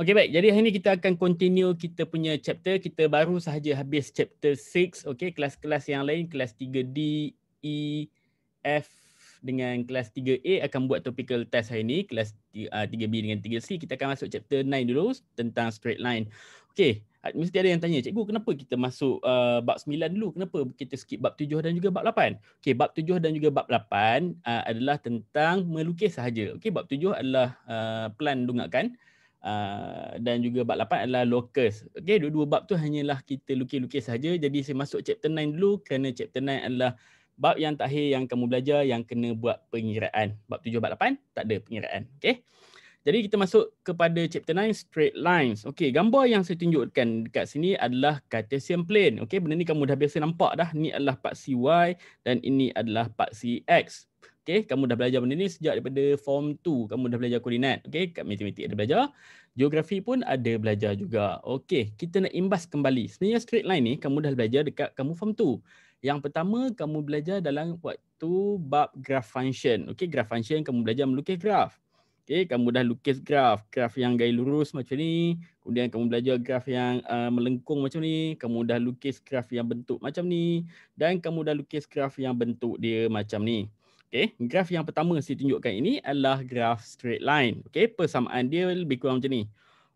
Okey baik, jadi hari ni kita akan continue kita punya chapter. Kita baru sahaja habis chapter 6. Okey, kelas-kelas yang lain, kelas 3D, E, F dengan kelas 3A akan buat topical test hari ni. Kelas 3B ah, dengan 3C. Kita akan masuk chapter 9 dulu tentang straight line. Okey, ah, mesti ada yang tanya, cikgu kenapa kita masuk uh, bab 9 dulu? Kenapa kita skip bab 7 dan juga bab 8? Okey, bab 7 dan juga bab 8 uh, adalah tentang melukis sahaja. Okey, bab 7 adalah uh, plan dungakan uh, dan juga bab 8 adalah locus. Okey, dua-dua bab tu hanyalah kita lukis-lukis saja. Jadi saya masuk chapter 9 dulu kerana chapter 9 adalah bab yang terakhir yang kamu belajar yang kena buat pengiraan. Bab 7 bab 8 tak ada pengiraan. Okey. Jadi kita masuk kepada chapter 9 straight lines. Okey, gambar yang saya tunjukkan dekat sini adalah Cartesian plane. Okey, benda ni kamu dah biasa nampak dah. Ni adalah paksi Y dan ini adalah paksi X. Okay, kamu dah belajar benda ni sejak daripada form 2. Kamu dah belajar koordinat. Okay, kat matematik ada belajar. Geografi pun ada belajar juga. Okay, kita nak imbas kembali. Sebenarnya straight line ni kamu dah belajar dekat kamu form 2. Yang pertama, kamu belajar dalam waktu bab graph function. Okay, graph function kamu belajar melukis graph. Okay, kamu dah lukis graf. Graf yang gaya lurus macam ni. Kemudian kamu belajar graf yang uh, melengkung macam ni. Kamu dah lukis graf yang bentuk macam ni. Dan kamu dah lukis graf yang bentuk dia macam ni. Okay, graf yang pertama saya tunjukkan ini adalah graf straight line. Okay, persamaan dia lebih kurang macam ni.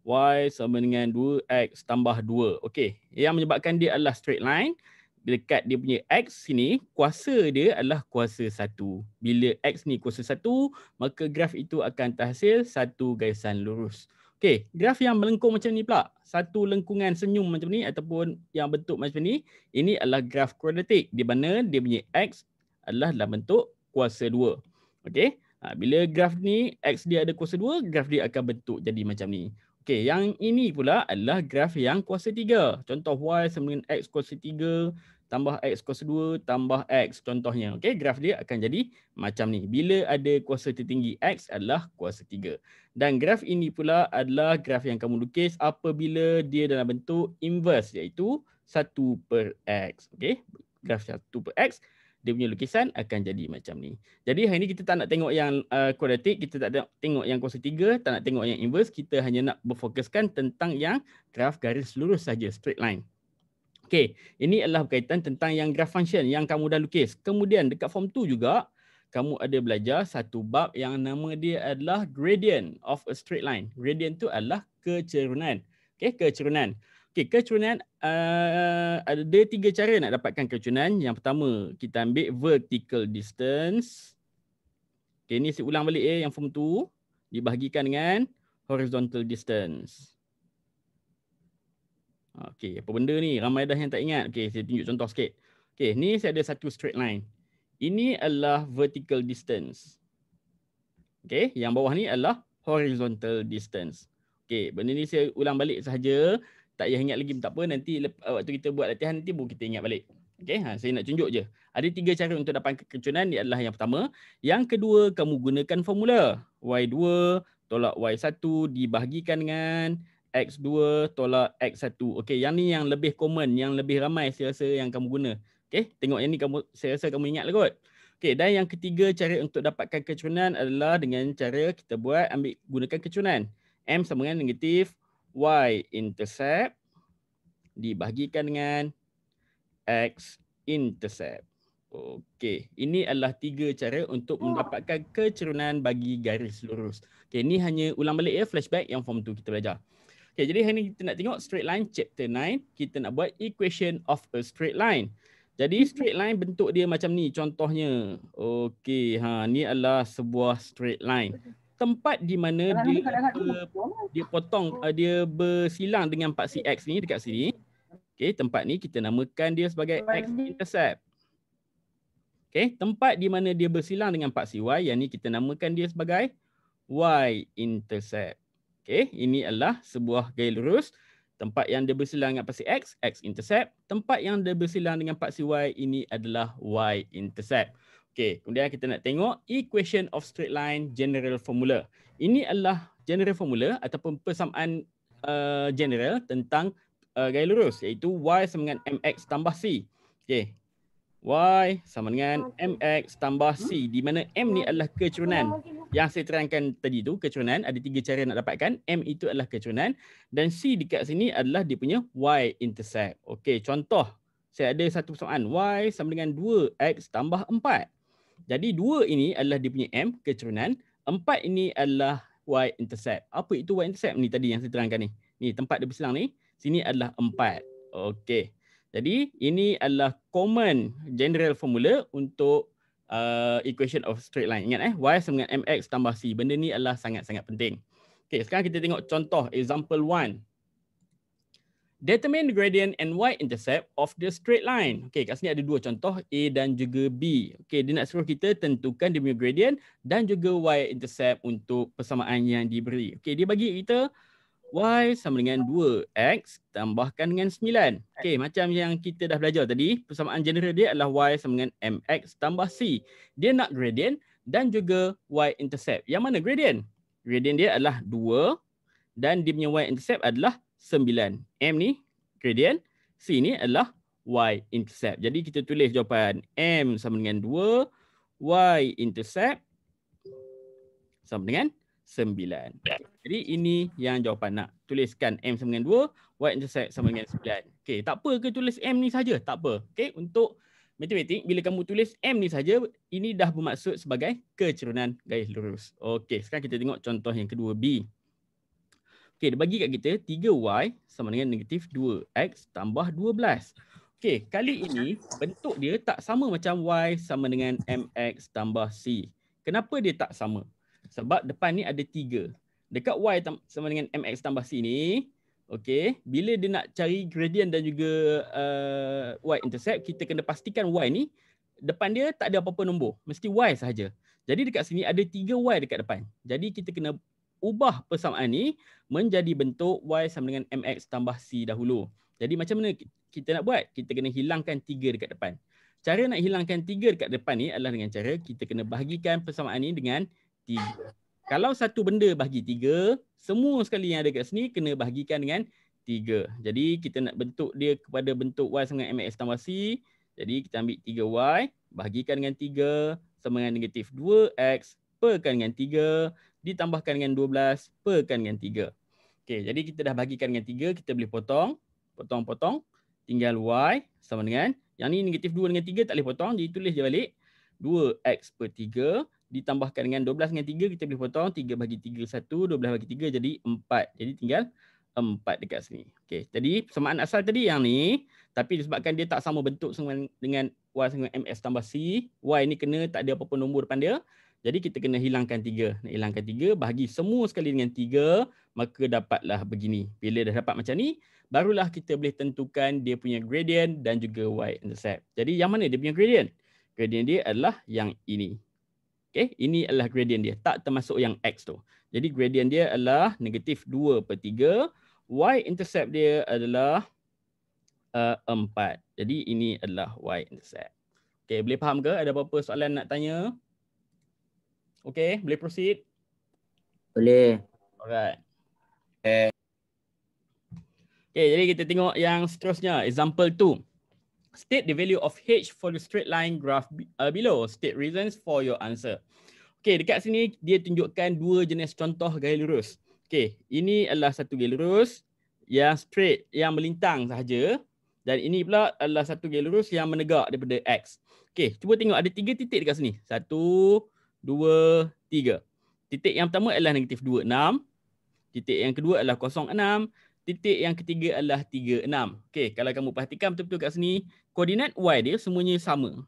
Y sama dengan 2X tambah 2. Okay, yang menyebabkan dia adalah straight line. Bila Dekat dia punya X sini, kuasa dia adalah kuasa 1. Bila X ni kuasa 1, maka graf itu akan terhasil satu garisan lurus. Okay, graf yang melengkung macam ni pula. Satu lengkungan senyum macam ni ataupun yang bentuk macam ni. Ini adalah graf quadratic. Di mana dia punya X adalah dalam bentuk kuasa 2. Okey. Ha, bila graf ni x dia ada kuasa 2, graf dia akan bentuk jadi macam ni. Okey, yang ini pula adalah graf yang kuasa 3. Contoh y sama dengan x kuasa 3 tambah x kuasa 2 tambah x contohnya. Okey, graf dia akan jadi macam ni. Bila ada kuasa tertinggi x adalah kuasa 3. Dan graf ini pula adalah graf yang kamu lukis apabila dia dalam bentuk inverse iaitu 1 per x. Okey, graf 1 per x dia punya lukisan akan jadi macam ni. Jadi hari ni kita tak nak tengok yang uh, quadratic, kita tak nak tengok yang kuasa tiga, tak nak tengok yang inverse, kita hanya nak berfokuskan tentang yang graf garis lurus saja, straight line. Okay, ini adalah berkaitan tentang yang graph function yang kamu dah lukis. Kemudian dekat form 2 juga, kamu ada belajar satu bab yang nama dia adalah gradient of a straight line. Gradient tu adalah kecerunan. Okay, kecerunan. Okey, kecerunan uh, ada tiga cara nak dapatkan kecerunan. Yang pertama, kita ambil vertical distance. Okay, ni saya ulang balik eh yang form 2 dibahagikan dengan horizontal distance. Okay, apa benda ni? Ramai dah yang tak ingat. Okay, saya tunjuk contoh sikit. Okay, ni saya ada satu straight line. Ini adalah vertical distance. Okay, yang bawah ni adalah horizontal distance. Okay, benda ni saya ulang balik sahaja tak payah ingat lagi tak apa nanti lepas uh, waktu kita buat latihan nanti baru kita ingat balik okey ha saya nak tunjuk je ada tiga cara untuk dapat kecunan. ni adalah yang pertama yang kedua kamu gunakan formula y2 tolak y1 dibahagikan dengan x2 tolak x1 okey yang ni yang lebih common yang lebih ramai saya rasa yang kamu guna okey tengok yang ni kamu saya rasa kamu ingat lah kot okey dan yang ketiga cara untuk dapatkan kecunan adalah dengan cara kita buat ambil gunakan kecunan m sama dengan negatif y-intercept dibahagikan dengan x-intercept. Okey, ini adalah tiga cara untuk hmm. mendapatkan kecerunan bagi garis lurus. Okey, ini hanya ulang balik ya flashback yang form 2 kita belajar. Okey, jadi hari ni kita nak tengok straight line chapter 9, kita nak buat equation of a straight line. Jadi hmm. straight line bentuk dia macam ni contohnya. Okey, ha ni adalah sebuah straight line tempat di mana dia, dia, eh, ber, lah. dia potong eh, dia bersilang dengan paksi x ni dekat sini okey tempat ni kita namakan dia sebagai x intercept okey tempat di mana dia bersilang dengan paksi y yang ni kita namakan dia sebagai y intercept okey ini adalah sebuah gaya lurus tempat yang dia bersilang dengan paksi x x intercept tempat yang dia bersilang dengan paksi y ini adalah y intercept Okay, kemudian kita nak tengok equation of straight line general formula. Ini adalah general formula ataupun persamaan uh, general tentang uh, gaya lurus iaitu y sama dengan mx tambah c. Okay, y sama dengan mx tambah c di mana m ni adalah kecerunan. Yang saya terangkan tadi tu kecerunan ada tiga cara nak dapatkan. M itu adalah kecerunan dan c dekat sini adalah dia punya y intercept. Okay, contoh saya ada satu persamaan y sama dengan 2x tambah 4. Jadi dua ini adalah dia punya M kecerunan. Empat ini adalah Y intercept. Apa itu Y intercept ni tadi yang saya terangkan ni? Ni tempat dia bersilang ni. Sini adalah empat. Okey. Jadi ini adalah common general formula untuk uh, equation of straight line. Ingat eh, Y sama dengan MX tambah C. Benda ni adalah sangat-sangat penting. Okey, sekarang kita tengok contoh example one determine the gradient and y-intercept of the straight line. Okay, kat sini ada dua contoh, A dan juga B. Okay, dia nak suruh kita tentukan dia punya gradient dan juga y-intercept untuk persamaan yang diberi. Okay, dia bagi kita y sama dengan 2x tambahkan dengan 9. Okay, macam yang kita dah belajar tadi, persamaan general dia adalah y sama dengan mx tambah c. Dia nak gradient dan juga y-intercept. Yang mana gradient? Gradient dia adalah 2 dan dia punya y-intercept adalah 9. M ni gradient. C ni adalah y-intercept. Jadi kita tulis jawapan M sama dengan 2. Y-intercept sama dengan 9. Jadi ini yang jawapan nak tuliskan M sama dengan 2. Y-intercept sama dengan 9. Okay. Tak apa ke tulis M ni saja? Tak apa. Okay. Untuk matematik, bila kamu tulis M ni saja, ini dah bermaksud sebagai kecerunan garis lurus. Okay. Sekarang kita tengok contoh yang kedua B. Okey, dia bagi kat kita 3y sama dengan negatif 2x tambah 12. Okey, kali ini bentuk dia tak sama macam y sama dengan mx tambah c. Kenapa dia tak sama? Sebab depan ni ada 3. Dekat y sama dengan mx tambah c ni, okey, bila dia nak cari gradient dan juga uh, eh, y-intercept, kita kena pastikan y ni, depan dia tak ada apa-apa nombor. Mesti y sahaja. Jadi dekat sini ada 3y dekat depan. Jadi kita kena ubah persamaan ni menjadi bentuk y sama dengan mx tambah c dahulu. Jadi macam mana kita nak buat? Kita kena hilangkan 3 dekat depan. Cara nak hilangkan 3 dekat depan ni adalah dengan cara kita kena bahagikan persamaan ni dengan 3. Kalau satu benda bahagi 3, semua sekali yang ada kat sini kena bahagikan dengan 3. Jadi kita nak bentuk dia kepada bentuk y sama dengan mx tambah c. Jadi kita ambil 3y bahagikan dengan 3 sama dengan negatif 2x perkan dengan ditambahkan dengan 12 perkan dengan 3. Okey, jadi kita dah bagikan dengan 3, kita boleh potong, potong-potong, tinggal y sama dengan yang ni negatif 2 dengan 3 tak boleh potong, jadi tulis je balik. 2x per 3 ditambahkan dengan 12 dengan 3 kita boleh potong 3 bagi 3 1 12 bagi 3 jadi 4. Jadi tinggal 4 dekat sini. Okey, jadi persamaan asal tadi yang ni tapi disebabkan dia tak sama bentuk dengan y sama mx tambah c, y ni kena tak ada apa-apa nombor depan dia. Jadi kita kena hilangkan tiga. Nak hilangkan tiga, bahagi semua sekali dengan tiga, maka dapatlah begini. Bila dah dapat macam ni, barulah kita boleh tentukan dia punya gradient dan juga y-intercept. Jadi yang mana dia punya gradient? Gradient dia adalah yang ini. Okay? Ini adalah gradient dia. Tak termasuk yang x tu. Jadi gradient dia adalah negatif 2 per 3. Y-intercept dia adalah uh, 4. Jadi ini adalah y-intercept. Okay, boleh faham ke? Ada apa-apa soalan nak tanya? Okay, boleh proceed? Boleh. Alright. Okay. okay, jadi kita tengok yang seterusnya. Example 2. State the value of H for the straight line graph uh, below. State reasons for your answer. Okay, dekat sini dia tunjukkan dua jenis contoh gaya lurus. Okay, ini adalah satu gaya lurus yang straight, yang melintang sahaja. Dan ini pula adalah satu gaya lurus yang menegak daripada X. Okay, cuba tengok ada tiga titik dekat sini. Satu, dua, tiga. Titik yang pertama adalah negatif dua, enam. Titik yang kedua adalah kosong, enam. Titik yang ketiga adalah tiga, enam. Okay, kalau kamu perhatikan betul-betul kat sini, koordinat Y dia semuanya sama.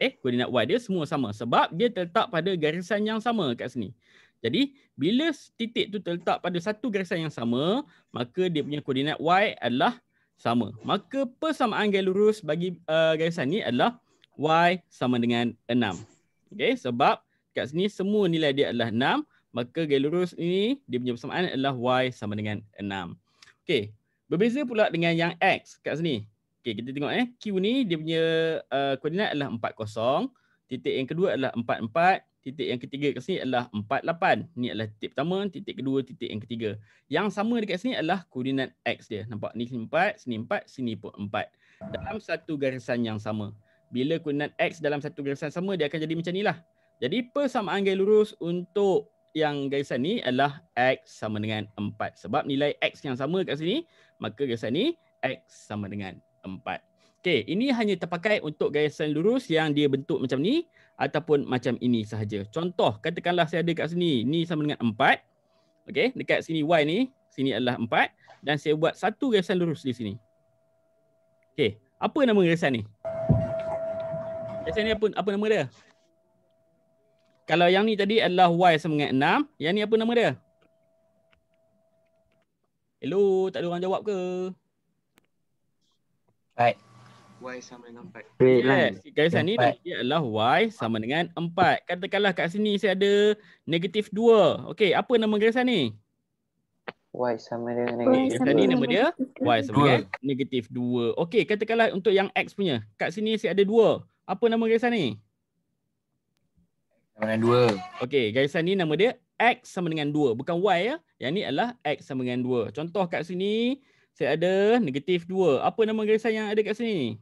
Eh, koordinat Y dia semua sama. Sebab dia terletak pada garisan yang sama kat sini. Jadi, bila titik tu terletak pada satu garisan yang sama, maka dia punya koordinat Y adalah sama. Maka persamaan garis lurus bagi uh, garisan ni adalah Y sama dengan 6. Okay, sebab kat sini semua nilai dia adalah 6. Maka garis lurus ini dia punya persamaan adalah y sama dengan 6. Okay, berbeza pula dengan yang x kat sini. Okay, kita tengok eh. Q ni dia punya uh, koordinat adalah 4, 0. Titik yang kedua adalah 4, 4. Titik yang ketiga kat sini adalah 4, 8. Ini adalah titik pertama, titik kedua, titik yang ketiga. Yang sama dekat sini adalah koordinat x dia. Nampak? Ni sini 4, sini 4, sini pun 4. Dalam satu garisan yang sama. Bila kurnat X dalam satu garisan sama dia akan jadi macam ni lah. Jadi persamaan garis lurus untuk yang garisan ni adalah X sama dengan 4. Sebab nilai X yang sama kat sini maka garisan ni X sama dengan 4. Okay, ini hanya terpakai untuk garisan lurus yang dia bentuk macam ni ataupun macam ini sahaja. Contoh katakanlah saya ada kat sini ni sama dengan 4. Okay, dekat sini Y ni sini adalah 4 dan saya buat satu garisan lurus di sini. Okay, apa nama garisan ni? Biasa ni apa apa nama dia? Kalau yang ni tadi adalah Y sama dengan 6. Yang ni apa nama dia? Hello, tak ada orang jawab ke? Baik. Y sama dengan 4. Yes. Kat sini dia adalah Y sama dengan 4. Katakanlah kat sini saya ada negatif 2. Okey, apa nama garisan ni? Y sama dengan negatif 2. Tadi nama dia Y sama dengan negatif 2. Okey, katakanlah untuk yang X punya. Kat sini saya ada 2. Apa nama Gaisan ni? Sama dengan 2. Okey, Gaisan ni nama dia X sama dengan 2. Bukan Y ya. Yang ni adalah X sama dengan 2. Contoh kat sini, saya ada negatif 2. Apa nama Gaisan yang ada kat sini?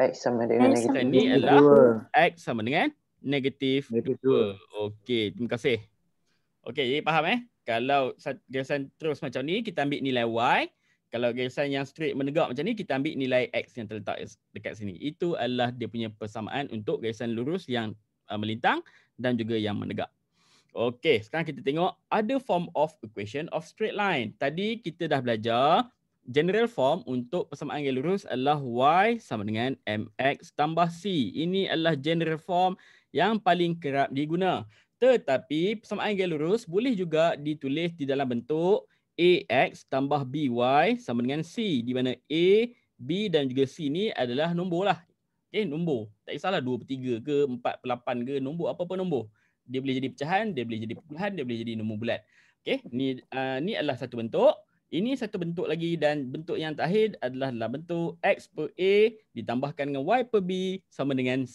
X sama dengan negatif 2. Gaisan ni adalah X sama dengan negatif 2. Okey, terima kasih. Okey, jadi faham eh? Kalau Gaisan terus macam ni, kita ambil nilai Y kalau garisan yang straight menegak macam ni kita ambil nilai x yang terletak dekat sini itu adalah dia punya persamaan untuk garisan lurus yang uh, melintang dan juga yang menegak okey sekarang kita tengok ada form of equation of straight line tadi kita dah belajar general form untuk persamaan garis lurus adalah y sama dengan mx tambah c ini adalah general form yang paling kerap diguna tetapi persamaan garis lurus boleh juga ditulis di dalam bentuk AX tambah BY sama dengan C. Di mana A, B dan juga C ni adalah nombor lah. Okay, eh, nombor. Tak kisahlah 2 per 3 ke 4 per 8 ke nombor apa pun nombor. Dia boleh jadi pecahan, dia boleh jadi pecahan dia boleh jadi nombor bulat. Okay, ni, uh, ni adalah satu bentuk. Ini satu bentuk lagi dan bentuk yang terakhir adalah dalam bentuk X per A ditambahkan dengan Y per B sama dengan 1.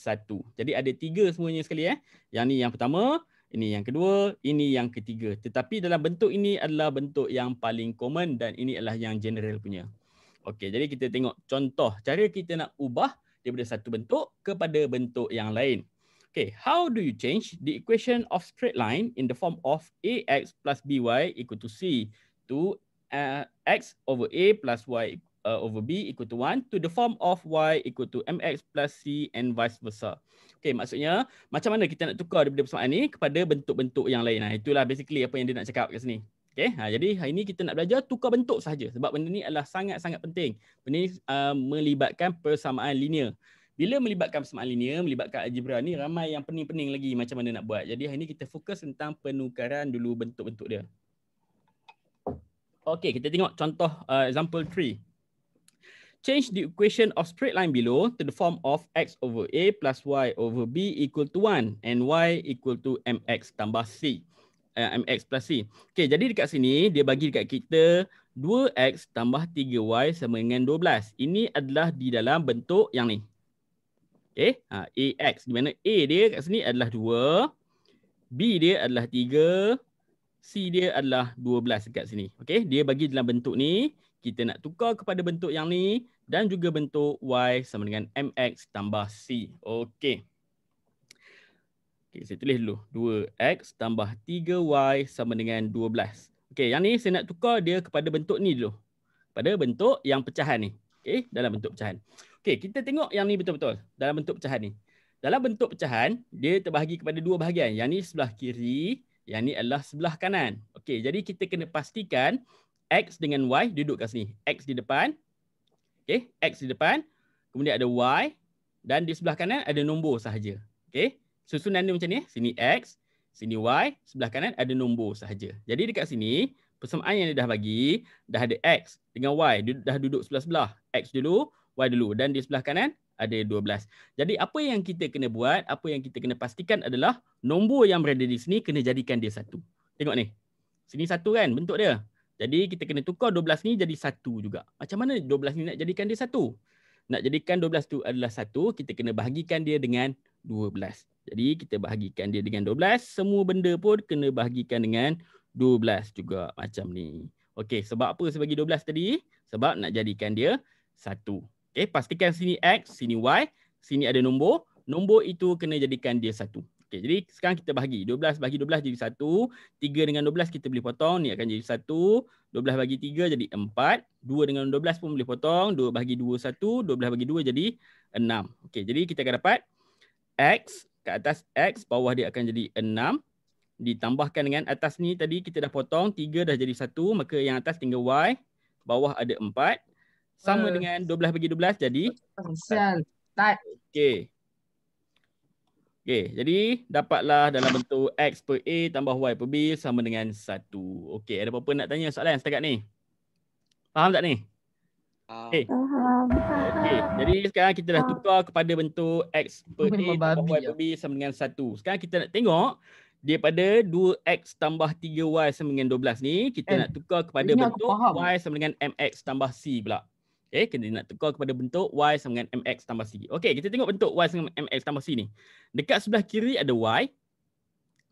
Jadi ada tiga semuanya sekali eh. Yang ni yang pertama, ini yang kedua, ini yang ketiga. Tetapi dalam bentuk ini adalah bentuk yang paling common dan ini adalah yang general punya. Okey, jadi kita tengok contoh cara kita nak ubah daripada satu bentuk kepada bentuk yang lain. Okay, how do you change the equation of straight line in the form of ax plus by equal to c to uh, x over a plus y uh, over B equal to 1 to the form of Y equal to MX plus C and vice versa. Okay, maksudnya macam mana kita nak tukar daripada persamaan ni kepada bentuk-bentuk yang lain. Nah, ha, itulah basically apa yang dia nak cakap kat sini. Okay, ha, jadi hari ini kita nak belajar tukar bentuk saja, sebab benda ni adalah sangat-sangat penting. Benda ni uh, melibatkan persamaan linear. Bila melibatkan persamaan linear, melibatkan algebra ni ramai yang pening-pening lagi macam mana nak buat. Jadi hari ini kita fokus tentang penukaran dulu bentuk-bentuk dia. Okay, kita tengok contoh uh, example change the equation of straight line below to the form of x over a plus y over b equal to 1 and y equal to mx tambah c. Uh, mx plus c. Okay, jadi dekat sini dia bagi dekat kita 2x tambah 3y sama dengan 12. Ini adalah di dalam bentuk yang ni. Okay, ha, ax. Di mana a dia kat sini adalah 2. B dia adalah 3. C dia adalah 12 dekat sini. Okay, dia bagi dalam bentuk ni. Kita nak tukar kepada bentuk yang ni dan juga bentuk y sama dengan mx tambah c. Okey. Okay, saya tulis dulu. 2x tambah 3y sama dengan 12. Okey, yang ni saya nak tukar dia kepada bentuk ni dulu. Pada bentuk yang pecahan ni. Okey, dalam bentuk pecahan. Okey, kita tengok yang ni betul-betul dalam bentuk pecahan ni. Dalam bentuk pecahan, dia terbahagi kepada dua bahagian. Yang ni sebelah kiri, yang ni adalah sebelah kanan. Okey, jadi kita kena pastikan x dengan y duduk kat sini. x di depan, Okay, X di depan. Kemudian ada Y. Dan di sebelah kanan ada nombor sahaja. Okay, susunan dia macam ni. Eh. Sini X, sini Y. Sebelah kanan ada nombor sahaja. Jadi dekat sini, persamaan yang dia dah bagi, dah ada X dengan Y. Dia dah duduk sebelah-sebelah. X dulu, Y dulu. Dan di sebelah kanan ada 12. Jadi apa yang kita kena buat, apa yang kita kena pastikan adalah nombor yang berada di sini kena jadikan dia satu. Tengok ni. Sini satu kan bentuk dia. Jadi kita kena tukar 12 ni jadi satu juga. Macam mana 12 ni nak jadikan dia satu? Nak jadikan 12 tu adalah satu, kita kena bahagikan dia dengan 12. Jadi kita bahagikan dia dengan 12, semua benda pun kena bahagikan dengan 12 juga macam ni. Okey, sebab apa sebagai 12 tadi? Sebab nak jadikan dia satu. Okey, pastikan sini X, sini Y, sini ada nombor. Nombor itu kena jadikan dia satu. Okey, jadi sekarang kita bahagi. 12 bagi 12 jadi 1. 3 dengan 12 kita boleh potong. Ni akan jadi 1. 12 bagi 3 jadi 4. 2 dengan 12 pun boleh potong. 2 bagi 2, 1. 12 bagi 2 jadi 6. Okay, jadi kita akan dapat X ke atas X. Bawah dia akan jadi 6. Ditambahkan dengan atas ni tadi kita dah potong. 3 dah jadi 1. Maka yang atas tinggal Y. Bawah ada 4. Sama uh, dengan 12 bagi 12 jadi? Sial. Okey. Okey, jadi dapatlah dalam bentuk X per A tambah Y per B sama dengan 1. Okey, ada apa-apa nak tanya soalan setakat ni? Faham tak ni? Okey. Okey, jadi sekarang kita dah tukar kepada bentuk X per A tambah Y ya. per B sama dengan 1. Sekarang kita nak tengok daripada 2X tambah 3Y sama dengan 12 ni, kita eh, nak tukar kepada bentuk Y sama dengan MX tambah C pula. Okay, eh, kita nak tukar kepada bentuk y sama dengan mx tambah c. Okay, kita tengok bentuk y sama dengan mx tambah c ni. Dekat sebelah kiri ada y.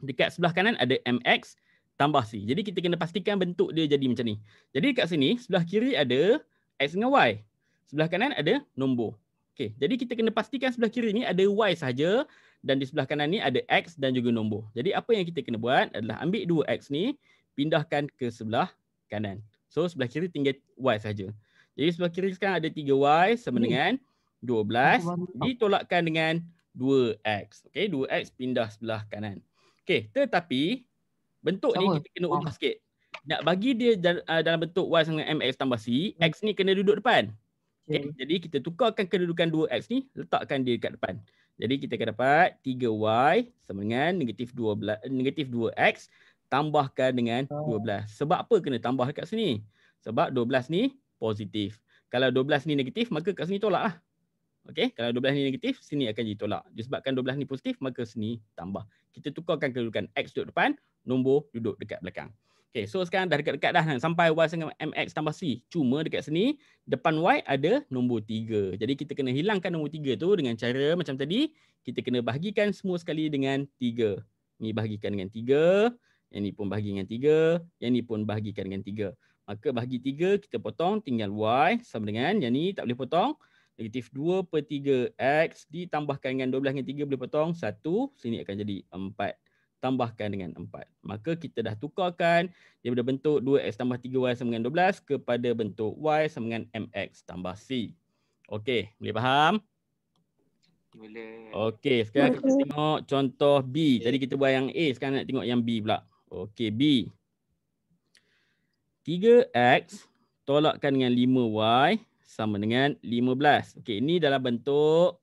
Dekat sebelah kanan ada mx tambah c. Jadi kita kena pastikan bentuk dia jadi macam ni. Jadi dekat sini, sebelah kiri ada x dengan y. Sebelah kanan ada nombor. Okay, jadi kita kena pastikan sebelah kiri ni ada y sahaja. Dan di sebelah kanan ni ada x dan juga nombor. Jadi apa yang kita kena buat adalah ambil dua x ni, pindahkan ke sebelah kanan. So sebelah kiri tinggal y saja. Jadi sebelah kiri sekarang ada 3y sama hmm. dengan 12 ditolakkan dengan 2x. Okey, 2x pindah sebelah kanan. Okey, tetapi bentuk ni kita kena ubah ah. sikit. Nak bagi dia ah, dalam bentuk y sama mx tambah c, hmm. x ni kena duduk depan. Okey, jadi kita tukarkan kedudukan 2x ni, letakkan dia dekat depan. Jadi kita akan dapat 3y sama dengan negatif, 12, eh, negatif 2x tambahkan dengan 12. Ah. Sebab apa kena tambah dekat sini? Sebab 12 ni positif. Kalau 12 ni negatif, maka kat sini tolak lah. Okay? Kalau 12 ni negatif, sini akan jadi tolak. Disebabkan 12 ni positif, maka sini tambah. Kita tukarkan kedudukan X duduk depan, nombor duduk dekat belakang. Okay, so sekarang dah dekat-dekat dah kan? sampai Y dengan MX tambah C. Cuma dekat sini, depan Y ada nombor 3. Jadi kita kena hilangkan nombor 3 tu dengan cara macam tadi, kita kena bahagikan semua sekali dengan 3. Ni bahagikan dengan 3, yang ni pun bahagikan dengan 3, yang ni pun bahagikan dengan 3. Maka bahagi 3 kita potong tinggal y sama dengan yang ni tak boleh potong. Negatif 2 per 3 x ditambahkan dengan 12 dengan 3 boleh potong 1. Sini akan jadi 4. Tambahkan dengan 4. Maka kita dah tukarkan daripada bentuk 2x tambah 3y sama dengan 12 kepada bentuk y sama dengan mx tambah c. Okey, boleh faham? Okey, sekarang kita tengok contoh B. Jadi kita buat yang A, sekarang nak tengok yang B pula. Okey, B. 3X tolakkan dengan 5Y sama dengan 15. Okey, ini dalam bentuk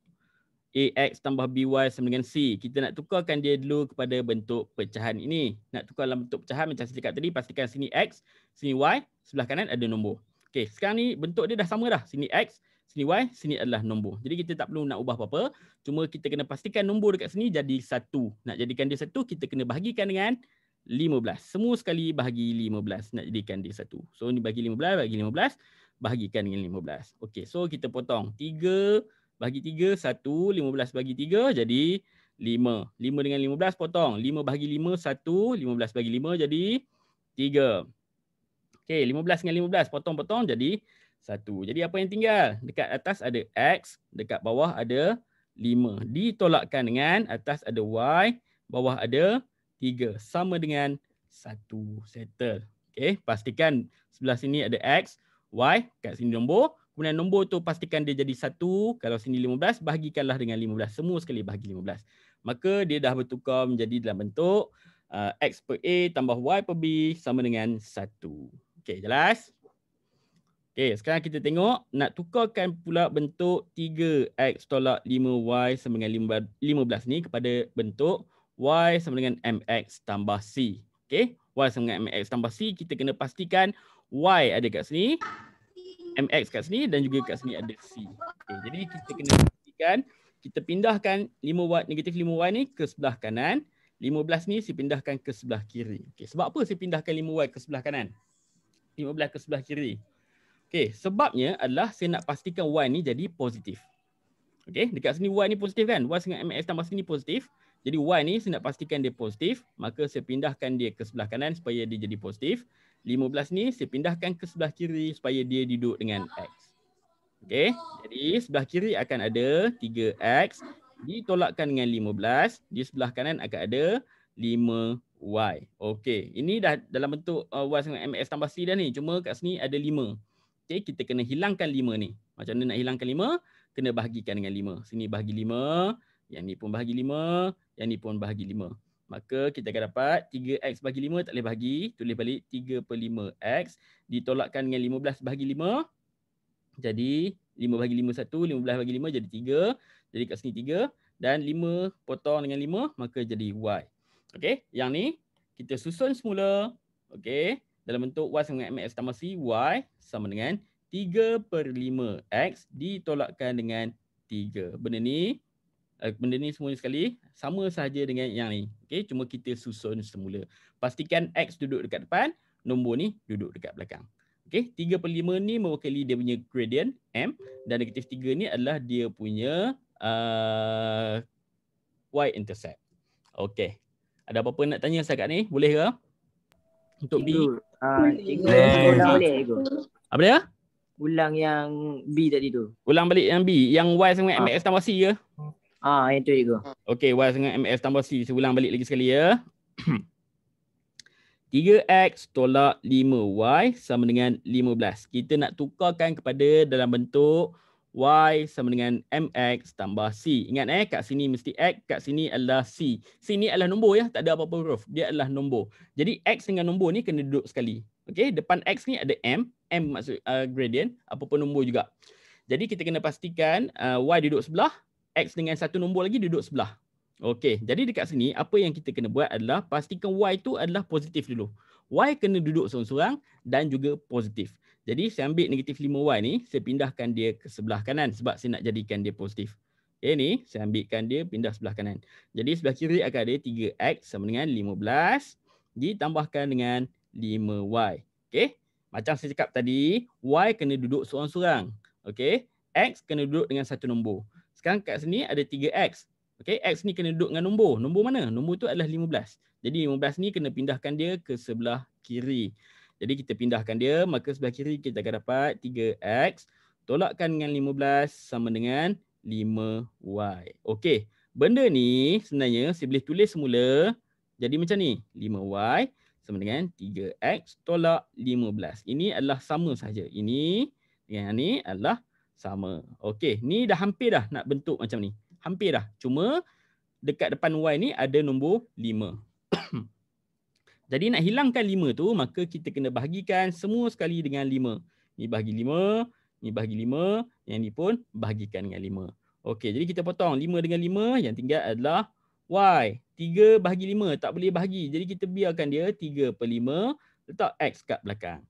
AX tambah BY sama dengan C. Kita nak tukarkan dia dulu kepada bentuk pecahan ini. Nak tukar dalam bentuk pecahan macam saya cakap tadi, pastikan sini X, sini Y, sebelah kanan ada nombor. Okey, sekarang ni bentuk dia dah sama dah. Sini X, sini Y, sini adalah nombor. Jadi kita tak perlu nak ubah apa-apa. Cuma kita kena pastikan nombor dekat sini jadi satu. Nak jadikan dia satu, kita kena bahagikan dengan 15. Semua sekali bahagi 15 nak jadikan dia satu. So ni bagi 15, bagi 15, bahagikan dengan 15. Okay, so kita potong. 3 bagi 3, 1. 15 bagi 3, jadi 5. 5 dengan 15 potong. 5 bagi 5, 1. 15 bagi 5, jadi 3. Okey, 15 dengan 15 potong-potong jadi 1. Jadi apa yang tinggal? Dekat atas ada X, dekat bawah ada 5. Ditolakkan dengan atas ada Y, bawah ada Tiga sama dengan satu settle. Okay. Pastikan sebelah sini ada X, Y kat sini nombor. Kemudian nombor tu pastikan dia jadi satu. Kalau sini lima belas, bahagikanlah dengan lima belas Semua sekali bahagi lima belas. Maka dia dah bertukar menjadi dalam bentuk uh, X per A tambah Y per B sama dengan satu. Okay jelas? Okay sekarang kita tengok nak tukarkan pula bentuk 3X tolak 5Y sama dengan 15 ni kepada bentuk Y sama dengan MX tambah C. Okay. Y sama dengan MX tambah C. Kita kena pastikan Y ada kat sini. MX kat sini dan juga kat sini ada C. Okay. Jadi kita kena pastikan kita pindahkan 5 watt negatif 5 watt ni ke sebelah kanan. 15 ni saya pindahkan ke sebelah kiri. Okay. Sebab apa saya pindahkan 5 watt ke sebelah kanan? 15 ke sebelah kiri. Okay. Sebabnya adalah saya nak pastikan Y ni jadi positif. Okay. Dekat sini Y ni positif kan? Y dengan MX tambah c ni positif. Jadi Y ni saya nak pastikan dia positif, maka saya pindahkan dia ke sebelah kanan supaya dia jadi positif. 15 ni saya pindahkan ke sebelah kiri supaya dia duduk dengan X. Okay, jadi sebelah kiri akan ada 3X ditolakkan dengan 15, di sebelah kanan akan ada 5Y. Okay, ini dah dalam bentuk uh, Y dengan MX tambah C dah ni, cuma kat sini ada 5. Okay, kita kena hilangkan 5 ni. Macam mana nak hilangkan 5? Kena bahagikan dengan 5. Sini bahagi 5, yang ni pun bahagi 5, yang ni pun bahagi 5. Maka kita akan dapat 3x bahagi 5 tak boleh bahagi. Tulis balik 3 per 5x. Ditolakkan dengan 15 bahagi 5. Jadi 5 bahagi 5 1. 15 bahagi 5 jadi 3. Jadi kat sini 3. Dan 5 potong dengan 5. Maka jadi y. okay? Yang ni kita susun semula. okay? Dalam bentuk y sama dengan mx sama c. Y sama dengan 3 per 5x. Ditolakkan dengan 3. Benda ni uh, benda ni semua sekali sama sahaja dengan yang ni. Okey, cuma kita susun semula. Pastikan X duduk dekat depan, nombor ni duduk dekat belakang. Okey, 3 per 5 ni mewakili dia punya gradient M dan negatif 3 ni adalah dia punya uh, Y intercept. Okey. Ada apa-apa nak tanya saya kat ni? Boleh ke? Untuk B. Cikgu, uh, cikgu. boleh. Apa dia? Ulang yang B tadi tu. Ulang balik yang B. Yang Y sama MX tambah C ke? Ah, itu juga. Okay, Y dengan MS tambah C. Saya ulang balik lagi sekali ya. 3X tolak 5Y sama dengan 15. Kita nak tukarkan kepada dalam bentuk Y sama dengan MX tambah C. Ingat eh, kat sini mesti X, kat sini adalah C. C ni adalah nombor ya, tak ada apa-apa huruf. Dia adalah nombor. Jadi X dengan nombor ni kena duduk sekali. Okay, depan X ni ada M. M maksud uh, gradient, apa pun nombor juga. Jadi kita kena pastikan uh, Y duduk sebelah, X dengan satu nombor lagi duduk sebelah. Okey, jadi dekat sini apa yang kita kena buat adalah pastikan Y tu adalah positif dulu. Y kena duduk seorang-seorang dan juga positif. Jadi saya ambil negatif 5Y ni, saya pindahkan dia ke sebelah kanan sebab saya nak jadikan dia positif. Okay, ni saya ambilkan dia pindah sebelah kanan. Jadi sebelah kiri akan ada 3X sama dengan 15 ditambahkan dengan 5Y. Okey, macam saya cakap tadi, Y kena duduk seorang-seorang. Okey, X kena duduk dengan satu nombor. Sekarang kat sini ada 3x. Okay, x ni kena duduk dengan nombor. Nombor mana? Nombor tu adalah 15. Jadi 15 ni kena pindahkan dia ke sebelah kiri. Jadi kita pindahkan dia, maka sebelah kiri kita akan dapat 3x. Tolakkan dengan 15 sama dengan 5y. Okey, benda ni sebenarnya saya boleh tulis semula. Jadi macam ni, 5y sama dengan 3x tolak 15. Ini adalah sama saja. Ini dengan ini adalah sama. Okey, ni dah hampir dah nak bentuk macam ni. Hampir dah. Cuma dekat depan Y ni ada nombor 5. Jadi nak hilangkan 5 tu, maka kita kena bahagikan semua sekali dengan 5. Ni bahagi 5, ni bahagi 5, yang ni pun bahagikan dengan 5. Okey, jadi kita potong 5 dengan 5, yang tinggal adalah Y. 3 bahagi 5, tak boleh bahagi. Jadi kita biarkan dia 3 per 5, letak X kat belakang.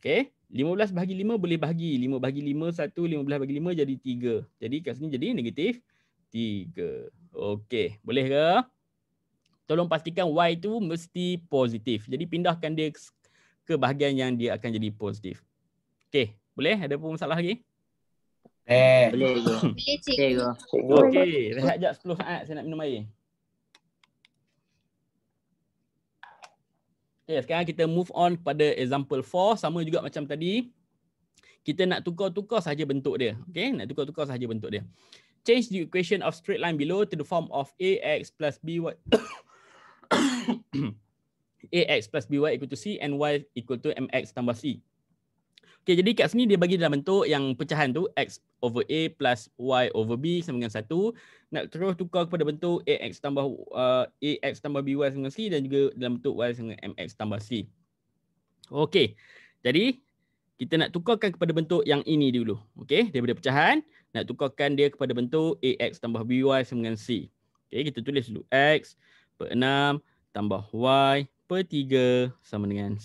Okey, 15 bahagi 5 boleh bahagi. 5 bahagi 5, 1. 15 bahagi 5 jadi 3. Jadi kat sini jadi negatif 3. Okey. Boleh ke? Tolong pastikan Y itu mesti positif. Jadi pindahkan dia ke bahagian yang dia akan jadi positif. Okey. Boleh? Ada pun masalah lagi? Eh, boleh. Okey. Rehat sekejap 10 saat. Saya nak minum air. Okay, ya, sekarang kita move on kepada example 4 sama juga macam tadi. Kita nak tukar-tukar saja bentuk dia. Okay, nak tukar-tukar saja bentuk dia. Change the equation of straight line below to the form of ax plus by. ax plus by equal to c and y equal to mx tambah c. Okay, jadi kat sini dia bagi dalam bentuk yang pecahan tu x over a plus y over b sama dengan 1. Nak terus tukar kepada bentuk ax tambah uh, ax tambah by sama dengan c dan juga dalam bentuk y sama mx tambah c. Okay, jadi kita nak tukarkan kepada bentuk yang ini dulu. Okay, daripada pecahan, nak tukarkan dia kepada bentuk ax tambah by sama dengan c. Okay, kita tulis dulu x per 6 tambah y per 3 sama dengan 1.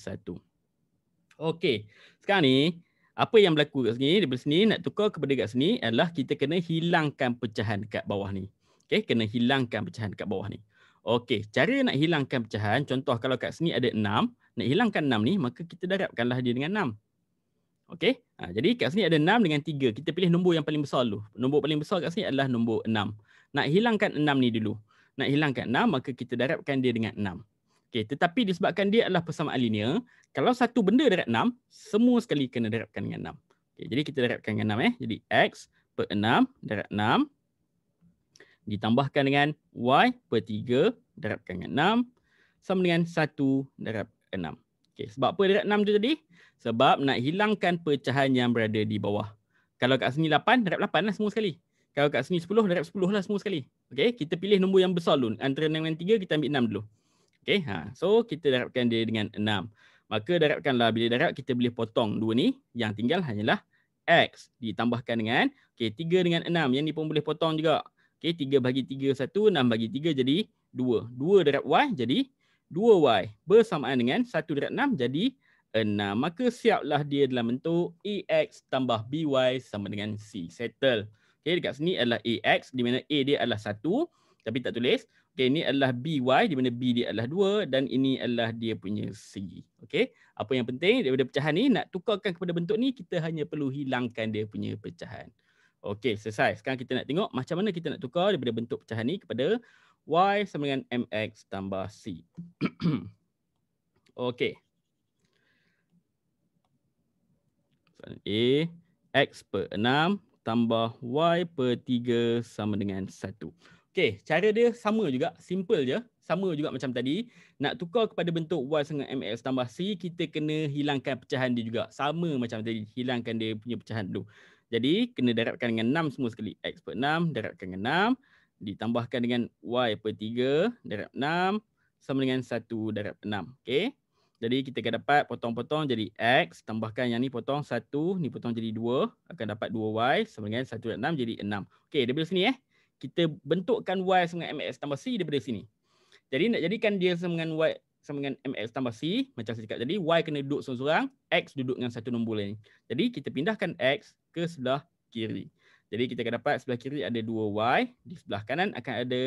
Okay sekarang ni apa yang berlaku kat sini di sini nak tukar kepada kat sini adalah kita kena hilangkan pecahan kat bawah ni. Okey, kena hilangkan pecahan kat bawah ni. Okey, cara nak hilangkan pecahan contoh kalau kat sini ada 6, nak hilangkan 6 ni maka kita darabkanlah dia dengan 6. Okey. Ha, jadi kat sini ada 6 dengan 3. Kita pilih nombor yang paling besar dulu. Nombor paling besar kat sini adalah nombor 6. Nak hilangkan 6 ni dulu. Nak hilangkan 6 maka kita darabkan dia dengan 6. Okay, tetapi disebabkan dia adalah persamaan linear, kalau satu benda darab 6, semua sekali kena darabkan dengan 6. Okay, jadi kita darabkan dengan 6 eh. Jadi x per 6 darab 6 ditambahkan dengan y per 3 darabkan dengan 6 sama dengan 1 darab 6. Okay, sebab apa darab 6 tu tadi? Sebab nak hilangkan pecahan yang berada di bawah. Kalau kat sini 8, darab 8 lah semua sekali. Kalau kat sini 10, darab 10 lah semua sekali. Okay, kita pilih nombor yang besar dulu. Antara 6 dan 3 kita ambil 6 dulu. Okay, ha. so kita darabkan dia dengan 6. Maka darabkanlah bila darab kita boleh potong dua ni. Yang tinggal hanyalah X ditambahkan dengan okay, 3 dengan 6. Yang ni pun boleh potong juga. Okay, 3 bagi 3 1, 6 bagi 3 jadi 2. 2 darab Y jadi 2Y bersamaan dengan 1 darab 6 jadi 6. Maka siaplah dia dalam bentuk AX tambah BY sama dengan C. Settle. Okay, dekat sini adalah AX di mana A dia adalah 1 tapi tak tulis. Okay, ini adalah BY di mana B dia adalah 2 dan ini adalah dia punya segi. Okay, apa yang penting daripada pecahan ni nak tukarkan kepada bentuk ni kita hanya perlu hilangkan dia punya pecahan. Okay, selesai. Sekarang kita nak tengok macam mana kita nak tukar daripada bentuk pecahan ni kepada Y sama dengan MX tambah C. okay. Soalan A, X per 6 tambah Y per 3 sama dengan 1. Okay, cara dia sama juga, simple je. Sama juga macam tadi. Nak tukar kepada bentuk Y dengan MX tambah C, kita kena hilangkan pecahan dia juga. Sama macam tadi, hilangkan dia punya pecahan dulu. Jadi, kena daratkan dengan 6 semua sekali. X per 6, daratkan dengan 6. Ditambahkan dengan Y per 3, darat 6. Sama dengan 1, darat 6. Okay. Jadi, kita akan dapat potong-potong jadi X. Tambahkan yang ni potong 1, ni potong jadi 2. Akan dapat 2Y. Sama dengan 1 darat 6 jadi 6. Okay, daripada sini eh kita bentukkan y sama dengan mx tambah c daripada sini. Jadi nak jadikan dia sama dengan y sama dengan mx tambah c macam saya cakap tadi y kena duduk seorang-seorang, x duduk dengan satu nombor lain. Jadi kita pindahkan x ke sebelah kiri. Jadi kita akan dapat sebelah kiri ada 2y, di sebelah kanan akan ada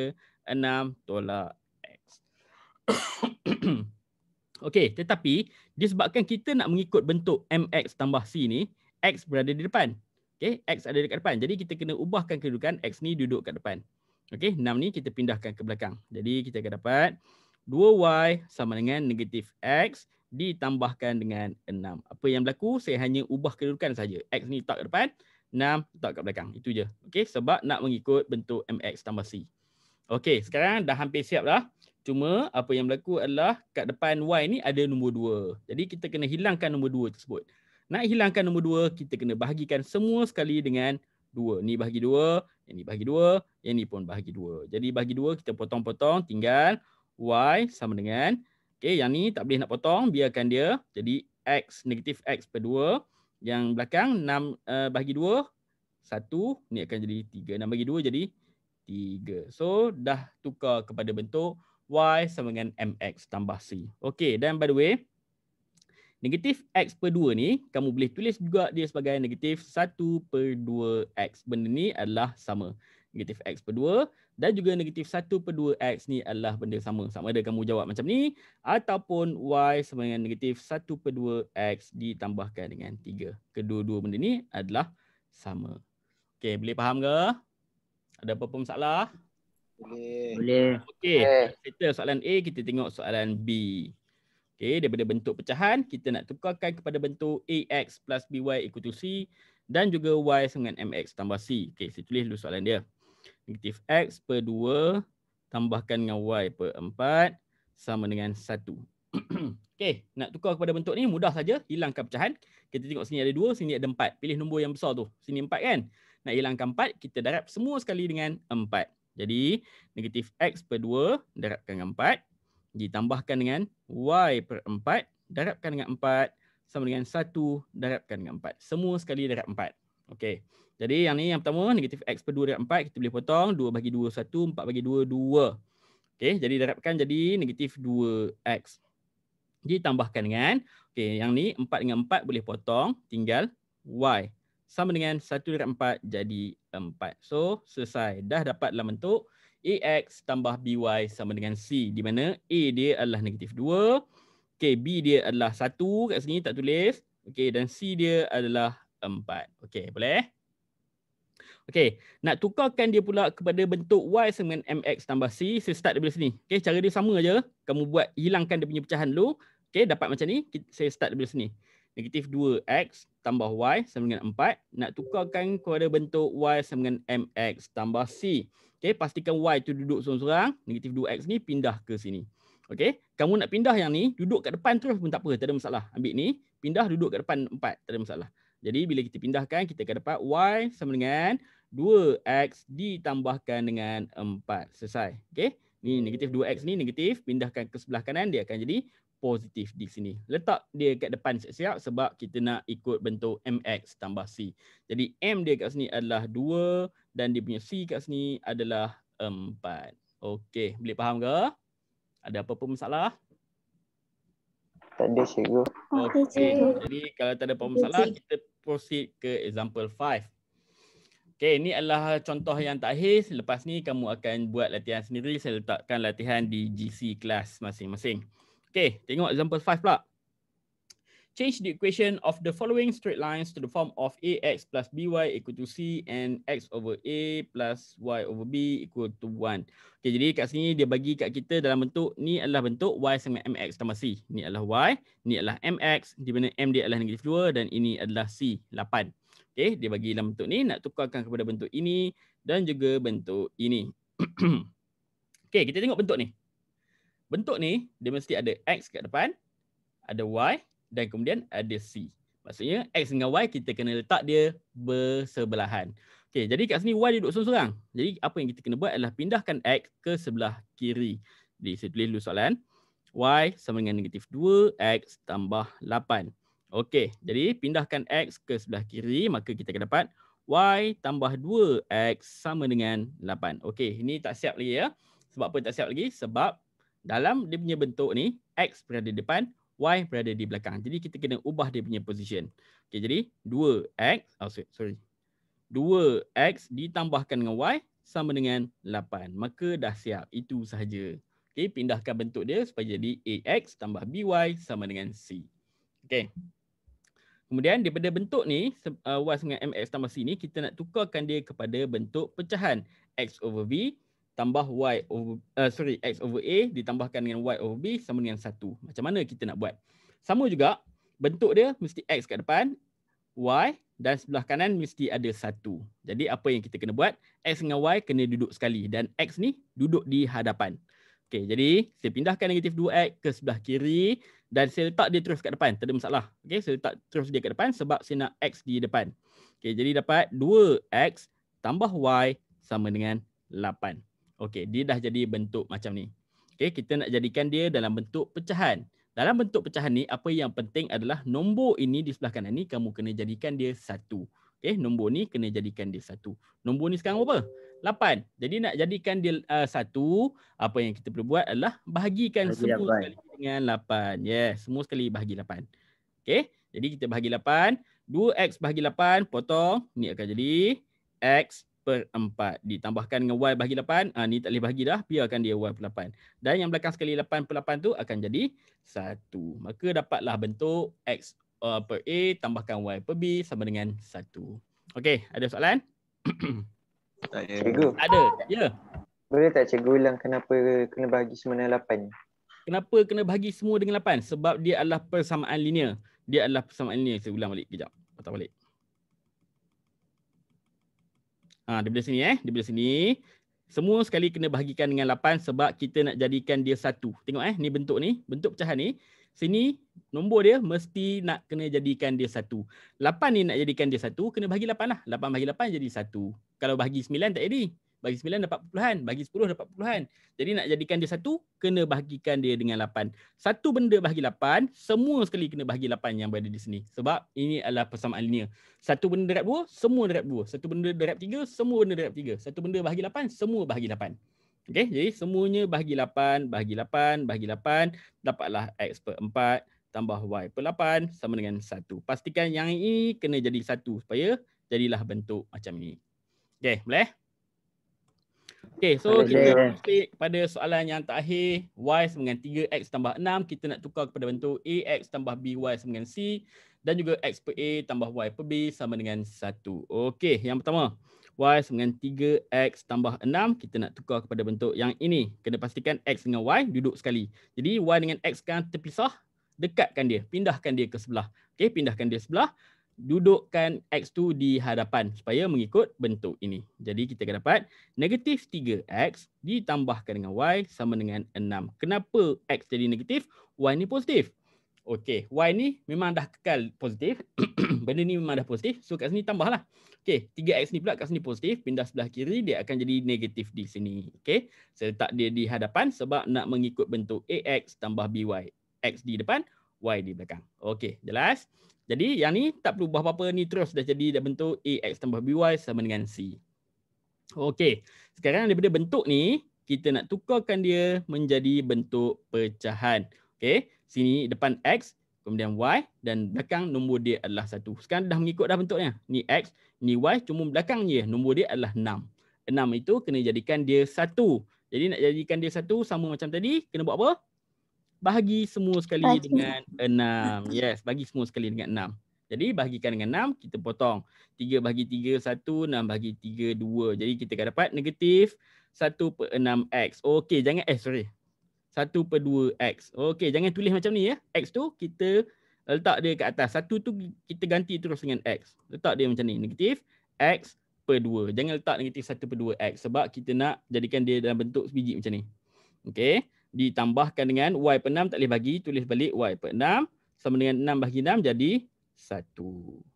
6 tolak x. Okey, tetapi disebabkan kita nak mengikut bentuk mx tambah c ni, x berada di depan. Okay, X ada dekat depan. Jadi kita kena ubahkan kedudukan X ni duduk kat depan. Okay, 6 ni kita pindahkan ke belakang. Jadi kita akan dapat 2Y sama dengan negatif X ditambahkan dengan 6. Apa yang berlaku? Saya hanya ubah kedudukan saja. X ni tak kat depan, 6 tak kat belakang. Itu je. Okay, sebab nak mengikut bentuk MX tambah C. Okay, sekarang dah hampir siap dah. Cuma apa yang berlaku adalah kat depan Y ni ada nombor 2. Jadi kita kena hilangkan nombor 2 tersebut. Nak hilangkan nombor 2, kita kena bahagikan semua sekali dengan 2. Ni bahagi 2, yang ni bahagi 2, yang ni pun bahagi 2. Jadi bahagi 2 kita potong-potong tinggal y sama dengan okay, yang ni tak boleh nak potong, biarkan dia. Jadi x negatif x per 2 yang belakang 6 uh, eh, bahagi 2 1 ni akan jadi 3. 6 bahagi 2 jadi 3. So dah tukar kepada bentuk y sama dengan mx tambah c. Okay, dan by the way Negatif X per 2 ni, kamu boleh tulis juga dia sebagai negatif 1 per 2X. Benda ni adalah sama. Negatif X per 2 dan juga negatif 1 per 2X ni adalah benda sama. Sama ada kamu jawab macam ni ataupun Y sama dengan negatif 1 per 2X ditambahkan dengan 3. Kedua-dua benda ni adalah sama. Okay, boleh faham ke? Ada apa-apa masalah? Boleh. Okay, Okey, soalan A, kita tengok soalan B. Okay, daripada bentuk pecahan, kita nak tukarkan kepada bentuk AX plus BY equal to C dan juga Y dengan MX tambah C. Okay, saya tulis dulu soalan dia. Negatif X per 2 tambahkan dengan Y per 4 sama dengan 1. okay, nak tukar kepada bentuk ni mudah saja. Hilangkan pecahan. Kita tengok sini ada 2, sini ada 4. Pilih nombor yang besar tu. Sini 4 kan? Nak hilangkan 4, kita darab semua sekali dengan 4. Jadi, negatif X per 2 darabkan dengan 4 ditambahkan dengan y per 4 darabkan dengan 4 sama dengan 1 darabkan dengan 4. Semua sekali darab 4. Okey. Jadi yang ni yang pertama negatif x per 2 darab 4 kita boleh potong 2 bagi 2 1 4 bagi 2 2. Okey, jadi darabkan jadi negatif 2x. Ditambahkan dengan okey yang ni 4 dengan 4 boleh potong tinggal y sama dengan 1 darab 4 jadi 4. So selesai. Dah dapatlah bentuk AX tambah BY sama dengan C di mana A dia adalah negatif 2 okay, B dia adalah 1 kat sini tak tulis okay, dan C dia adalah 4 okay, boleh? Okay, nak tukarkan dia pula kepada bentuk Y sama dengan MX tambah C saya start dari sini okay, cara dia sama je kamu buat hilangkan dia punya pecahan dulu okay, dapat macam ni saya start dari sini negatif 2X tambah Y sama dengan 4 nak tukarkan kepada bentuk Y sama dengan MX tambah C Okey, pastikan y tu duduk seorang-seorang, negatif 2x ni pindah ke sini. Okay, kamu nak pindah yang ni, duduk kat depan terus pun tak apa, tak ada masalah. Ambil ni, pindah duduk kat depan 4, tak ada masalah. Jadi bila kita pindahkan, kita akan dapat y sama dengan 2x ditambahkan dengan 4. Selesai. Okay, Ni negatif 2x ni negatif, pindahkan ke sebelah kanan dia akan jadi positif di sini. Letak dia kat depan siap-siap sebab kita nak ikut bentuk MX tambah C. Jadi M dia kat sini adalah 2 dan dia punya C kat sini adalah 4. Okey, boleh faham ke? Ada apa-apa masalah? Tak ada cikgu. Okey, jadi kalau tak ada apa-apa masalah, kita proceed ke example 5. Okay, ini adalah contoh yang terakhir. Lepas ni kamu akan buat latihan sendiri. Saya letakkan latihan di GC kelas masing-masing. Okay, tengok example 5 pula. Change the equation of the following straight lines to the form of AX plus BY equal to C and X over A plus Y over B equal to 1. Okay, jadi kat sini dia bagi kat kita dalam bentuk ni adalah bentuk Y sama MX tambah C. Ni adalah Y, ni adalah MX, di mana M dia adalah negatif 2 dan ini adalah C, 8. Okay, dia bagi dalam bentuk ni nak tukarkan kepada bentuk ini dan juga bentuk ini. okay, kita tengok bentuk ni bentuk ni dia mesti ada x kat depan, ada y dan kemudian ada c. Maksudnya x dengan y kita kena letak dia bersebelahan. Okey, jadi kat sini y duduk seorang-seorang. Jadi apa yang kita kena buat adalah pindahkan x ke sebelah kiri. Jadi saya tulis dulu soalan. y sama dengan negatif 2x tambah 8. Okey, jadi pindahkan x ke sebelah kiri maka kita akan dapat y tambah 2x sama dengan 8. Okey, ini tak siap lagi ya. Sebab apa tak siap lagi? Sebab dalam dia punya bentuk ni x berada di depan y berada di belakang jadi kita kena ubah dia punya position okey jadi 2x oh, sorry 2x ditambahkan dengan y sama dengan 8 maka dah siap itu sahaja okey pindahkan bentuk dia supaya jadi ax tambah by sama dengan c okey Kemudian daripada bentuk ni, uh, y sama mx tambah c ni, kita nak tukarkan dia kepada bentuk pecahan x over v tambah y over uh, sorry x over a ditambahkan dengan y over b sama dengan 1. Macam mana kita nak buat? Sama juga bentuk dia mesti x kat depan, y dan sebelah kanan mesti ada 1. Jadi apa yang kita kena buat? x dengan y kena duduk sekali dan x ni duduk di hadapan. Okey, jadi saya pindahkan negatif 2x ke sebelah kiri dan saya letak dia terus kat depan. Tak ada masalah. Okey, saya letak terus dia kat depan sebab saya nak x di depan. Okey, jadi dapat 2x tambah y sama dengan 8. Okey, dia dah jadi bentuk macam ni. Okey, kita nak jadikan dia dalam bentuk pecahan. Dalam bentuk pecahan ni, apa yang penting adalah nombor ini di sebelah kanan ni, kamu kena jadikan dia satu. Okey, nombor ni kena jadikan dia satu. Nombor ni sekarang apa? Lapan. Jadi nak jadikan dia uh, satu, apa yang kita perlu buat adalah bahagikan Bagi semua apa? sekali dengan lapan. Yes, yeah, semua sekali bahagi lapan. Okey, jadi kita bahagi lapan. 2x bahagi lapan potong ni akan jadi x per 4 ditambahkan dengan y bahagi lapan, ah ni tak boleh bahagi dah biarkan dia y per 8 dan yang belakang sekali lapan per lapan tu akan jadi satu. maka dapatlah bentuk x uh, per a tambahkan y per b sama dengan satu. okey ada soalan tak ada cikgu ada ya yeah. boleh tak cikgu ulang kenapa kena bahagi semua dengan 8 kenapa kena bahagi semua dengan lapan? sebab dia adalah persamaan linear dia adalah persamaan linear saya ulang balik kejap patah balik Ha, daripada sini eh. Daripada sini. Semua sekali kena bahagikan dengan 8 sebab kita nak jadikan dia satu. Tengok eh. Ni bentuk ni. Bentuk pecahan ni. Sini nombor dia mesti nak kena jadikan dia satu. 8 ni nak jadikan dia satu, kena bahagi 8 lah. 8 bahagi 8 jadi satu. Kalau bahagi 9 tak jadi bagi 9 dapat puluhan, bagi 10 dapat puluhan. Jadi nak jadikan dia satu, kena bahagikan dia dengan 8. Satu benda bahagi 8, semua sekali kena bahagi 8 yang berada di sini. Sebab ini adalah persamaan linear. Satu benda darab 2, semua darab 2. Satu benda darab 3, semua benda darab 3. Satu benda bahagi 8, semua bahagi 8. Okey, jadi semuanya bahagi 8, bahagi 8, bahagi 8, dapatlah X per 4 tambah y per 8 sama dengan 1. Pastikan yang ini kena jadi 1 supaya jadilah bentuk macam ini. Okey, boleh? Okay, so okay. kita balik pada soalan yang terakhir. Y sama dengan 3X tambah 6. Kita nak tukar kepada bentuk AX tambah BY sama dengan C. Dan juga X per A tambah Y per B sama dengan 1. Okay, yang pertama. Y sama dengan 3X tambah 6. Kita nak tukar kepada bentuk yang ini. Kena pastikan X dengan Y duduk sekali. Jadi Y dengan X kan terpisah. Dekatkan dia. Pindahkan dia ke sebelah. Okay, pindahkan dia sebelah dudukkan x tu di hadapan supaya mengikut bentuk ini. Jadi kita akan dapat negatif 3x ditambahkan dengan y sama dengan 6. Kenapa x jadi negatif, y ni positif? Okey, y ni memang dah kekal positif. Benda ni memang dah positif. So kat sini tambahlah. Okey, 3x ni pula kat sini positif, pindah sebelah kiri dia akan jadi negatif di sini. Okey. Saya letak dia di hadapan sebab nak mengikut bentuk ax tambah by. x di depan, y di belakang. Okey, jelas? Jadi yang ni tak perlu buah apa-apa ni terus dah jadi dah bentuk AX tambah BY sama dengan C. Okey, sekarang daripada bentuk ni, kita nak tukarkan dia menjadi bentuk pecahan. Okey, sini depan X, kemudian Y dan belakang nombor dia adalah 1. Sekarang dah mengikut dah bentuknya. Ni X, ni Y, cuma belakang je nombor dia adalah 6. 6 itu kena jadikan dia 1. Jadi nak jadikan dia 1 sama macam tadi, kena buat apa? bahagi semua sekali bahagi. dengan enam. Yes, bahagi semua sekali dengan enam. Jadi bahagikan dengan enam, kita potong. tiga bahagi tiga satu, enam bahagi tiga dua. Jadi kita akan dapat negatif satu per enam x Okey, jangan eh sorry. Satu per dua x Okey, jangan tulis macam ni ya. X tu kita letak dia ke atas. satu tu kita ganti terus dengan x. Letak dia macam ni. Negatif x per dua. Jangan letak negatif satu per dua x Sebab kita nak jadikan dia dalam bentuk sebiji macam ni. Okey ditambahkan dengan y per 6 tak boleh bagi tulis balik y per 6 sama dengan 6 bahagi 6 jadi 1.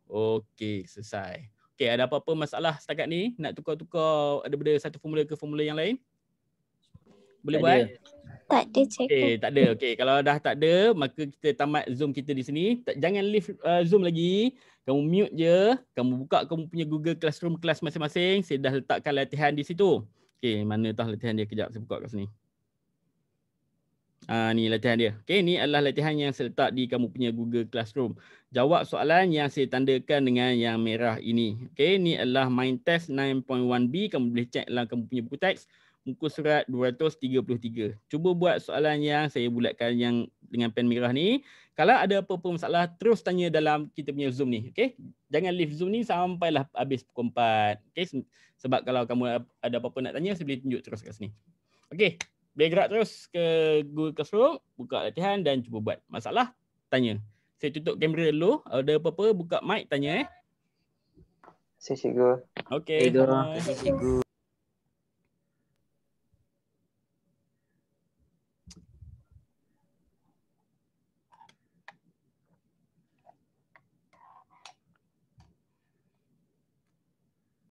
Okey, selesai. Okey, ada apa-apa masalah setakat ni nak tukar-tukar ada benda satu formula ke formula yang lain? Boleh tak buat? Ada. Tak ada cikgu. Okey, tak ada. Okey, kalau dah tak ada maka kita tamat Zoom kita di sini. Tak, jangan leave uh, Zoom lagi. Kamu mute je, kamu buka kamu punya Google Classroom kelas masing-masing. Saya dah letakkan latihan di situ. Okey, mana tahu latihan dia kejap saya buka kat sini. Uh, ni latihan dia. Okay, ni adalah latihan yang saya letak di kamu punya Google Classroom. Jawab soalan yang saya tandakan dengan yang merah ini. Okay, ni adalah main test 9.1B. Kamu boleh cek dalam kamu punya buku teks. Muka surat 233. Cuba buat soalan yang saya bulatkan yang dengan pen merah ni. Kalau ada apa-apa masalah, terus tanya dalam kita punya Zoom ni. Okay? Jangan leave Zoom ni sampailah habis pukul 4. Okay? Sebab kalau kamu ada apa-apa nak tanya, saya boleh tunjuk terus kat sini. Okay, boleh gerak terus ke Google Classroom, buka latihan dan cuba buat. Masalah, tanya. Saya tutup kamera dulu. Ada apa-apa, buka mic, tanya eh. Saya cikgu. Okay. Saya cikgu.